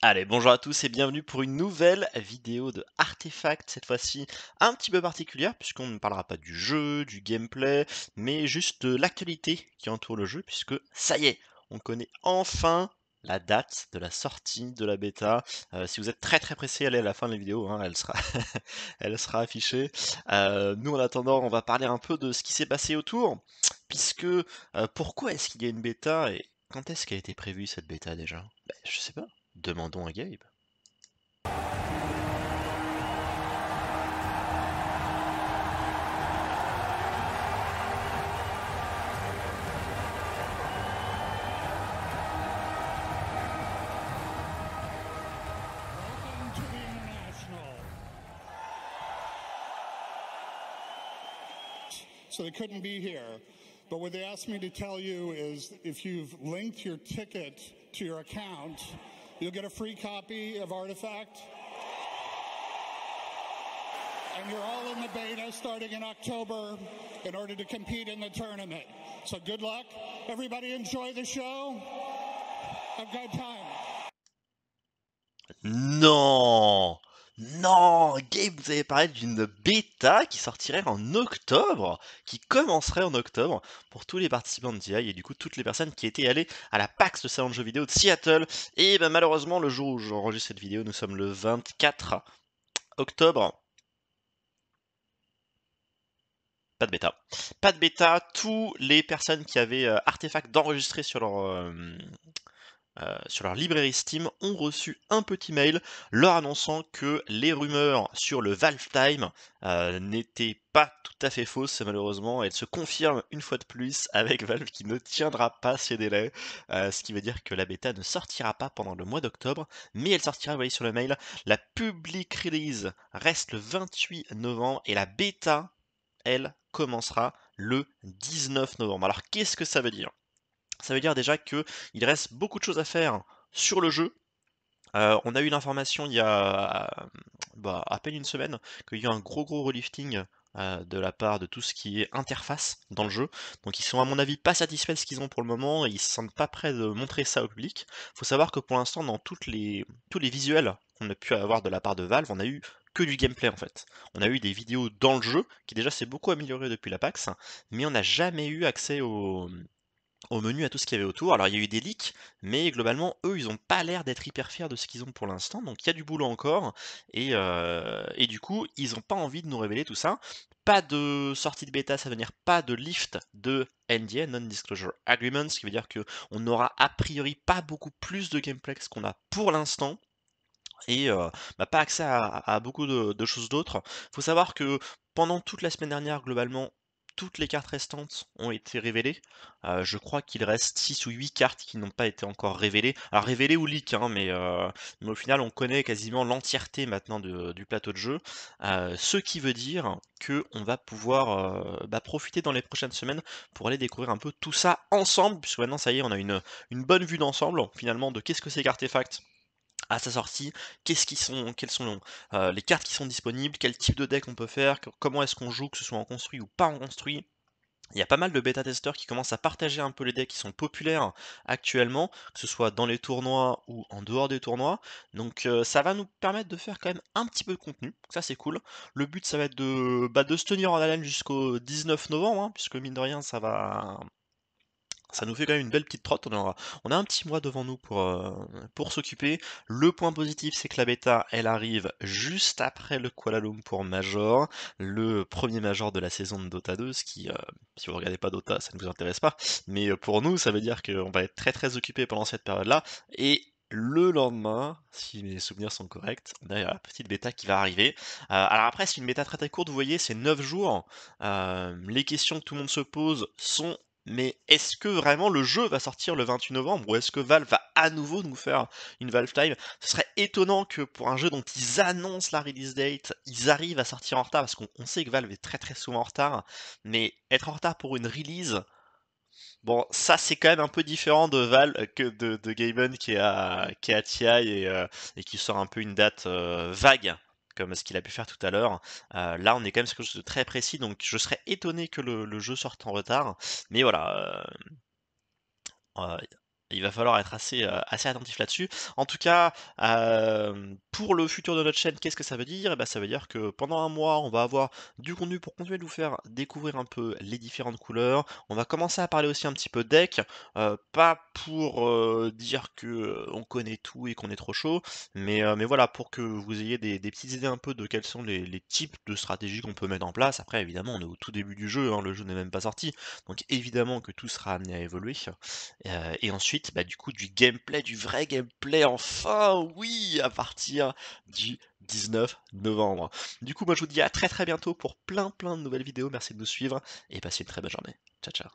Allez, bonjour à tous et bienvenue pour une nouvelle vidéo de Artefact, cette fois-ci un petit peu particulière puisqu'on ne parlera pas du jeu, du gameplay, mais juste de l'actualité qui entoure le jeu puisque ça y est, on connaît enfin la date de la sortie de la bêta. Euh, si vous êtes très très pressé, allez à la fin de la vidéo, hein, elle, sera elle sera affichée. Euh, nous en attendant, on va parler un peu de ce qui s'est passé autour, puisque euh, pourquoi est-ce qu'il y a une bêta et quand est-ce qu'elle a été prévue cette bêta déjà ben, Je sais pas. Demandons à Gabe. so they couldn't be here. But what they asked me to tell you is if you've linked your ticket to your account, You'll get a free copy of Artifact. And you're all in the beta starting in October in order to compete in the tournament. So good luck. Everybody enjoy the show. Have a good time. No. No. Gabe vous avez parlé d'une bêta qui sortirait en octobre, qui commencerait en octobre pour tous les participants de DI et du coup toutes les personnes qui étaient allées à la PAX, de salon de jeux vidéo de Seattle. Et ben, malheureusement, le jour où j'enregistre cette vidéo, nous sommes le 24 octobre. Pas de bêta. Pas de bêta. Tous les personnes qui avaient euh, artefacts d'enregistrer sur leur, euh, euh, sur leur librairie Steam ont reçu un petit mail leur annonçant que les rumeurs sur le Valve Time euh, n'étaient pas tout à fait fausses, malheureusement. Elle se confirment une fois de plus avec Valve qui ne tiendra pas ses délais, euh, ce qui veut dire que la bêta ne sortira pas pendant le mois d'octobre, mais elle sortira, vous voyez sur le mail, la public release reste le 28 novembre et la bêta, elle, commencera le 19 novembre. Alors qu'est-ce que ça veut dire ça veut dire déjà qu'il reste beaucoup de choses à faire sur le jeu. Euh, on a eu l'information il y a euh, bah, à peine une semaine qu'il y a un gros gros relifting euh, de la part de tout ce qui est interface dans le jeu. Donc ils sont à mon avis pas satisfaits de ce qu'ils ont pour le moment et ils ne se sentent pas prêts de montrer ça au public. faut savoir que pour l'instant dans toutes les, tous les visuels qu'on a pu avoir de la part de Valve, on a eu que du gameplay en fait. On a eu des vidéos dans le jeu qui déjà s'est beaucoup amélioré depuis la PAX, mais on n'a jamais eu accès aux au menu à tout ce qu'il y avait autour. Alors il y a eu des leaks, mais globalement, eux, ils n'ont pas l'air d'être hyper fiers de ce qu'ils ont pour l'instant, donc il y a du boulot encore, et, euh, du coup, ils n'ont pas envie de nous révéler tout ça. Pas de sortie de bêta, ça veut dire pas de lift de NDA, Non-Disclosure Agreement, ce qui veut dire qu'on n'aura a priori pas beaucoup plus de gameplay qu'on a pour l'instant et euh, bah, pas accès à, beaucoup de, de choses d'autres. faut savoir que pendant toute la semaine dernière, globalement, toutes les cartes restantes ont été révélées. Euh, je crois qu'il reste 6 ou 8 cartes qui n'ont pas été encore révélées. Alors révélées ou leak, hein, euh, mais, au final on connaît quasiment l'entièreté maintenant du plateau de jeu. Euh, ce qui veut dire qu'on va pouvoir bah, profiter dans les prochaines semaines pour aller découvrir un peu tout ça ensemble, puisque maintenant ça y est, on a une, une bonne vue d'ensemble finalement de qu'est-ce que c'est qu'Artefact à sa sortie, qu'est-ce qui sont, quelles sont euh, les cartes qui sont disponibles, quel type de deck on peut faire, comment est-ce qu'on joue, que ce soit en construit ou pas en construit. Il y a pas mal de bêta-testeurs qui commencent à partager un peu les decks qui sont populaires actuellement, que ce soit dans les tournois ou en dehors des tournois. Donc euh, ça va nous permettre de faire quand même un petit peu de contenu, ça c'est cool. Le but ça va être de, bah, se tenir en haleine jusqu'au 19 novembre, hein, puisque mine de rien ça va, ça nous fait quand même une belle petite trotte. On, aura, on a un petit mois devant nous pour, euh, pour s'occuper. Le point positif, c'est que la bêta, elle arrive juste après le Kuala pour Major, le premier Major de la saison de Dota 2. Ce qui, euh, si vous regardez pas Dota, ça ne vous intéresse pas. Mais euh, pour nous, ça veut dire qu'on va être très très occupé pendant cette période-là. Et le lendemain, si mes souvenirs sont corrects, d'ailleurs a la petite bêta qui va arriver. alors après, c'est une bêta très très courte, vous voyez, c'est 9 jours. les questions que tout le monde se pose sont mais est-ce que vraiment le jeu va sortir le 28 novembre ou est-ce que Valve va à nouveau nous faire une Valve Time Ce serait étonnant que pour un jeu dont ils annoncent la release date, ils arrivent à sortir en retard parce qu'on sait que Valve est très très souvent en retard, mais être en retard pour une release, Bon, ça c'est quand même un peu différent de Valve que de, de qui est à, TI euh, et, qui sort un peu une date euh, vague comme ce qu'il a pu faire tout à l'heure. Euh, là, on est quand même sur quelque chose de très précis, donc je serais étonné que le, jeu sorte en retard. Mais voilà. Euh, euh, il va falloir être assez, euh, assez attentif là-dessus. En tout cas, euh, pour le futur de notre chaîne, qu'est-ce que ça veut dire eh ben, Ça veut dire que pendant un mois, on va avoir du contenu pour continuer de vous faire découvrir un peu les différentes couleurs. On va commencer à parler aussi un petit peu deck, euh, pas pour dire que on connaît tout et qu'on est trop chaud, mais, mais voilà, pour que vous ayez des, petites idées un peu de quels sont les, types de stratégies qu'on peut mettre en place. Après, évidemment, on est au tout début du jeu, hein, le jeu n'est même pas sorti, donc évidemment que tout sera amené à évoluer. et ensuite, bah, du coup du gameplay, du vrai gameplay, enfin oui, à partir du 19 novembre. Du coup, moi je vous dis à très très bientôt pour plein plein de nouvelles vidéos. Merci de nous suivre et passez une très bonne journée. Ciao ciao.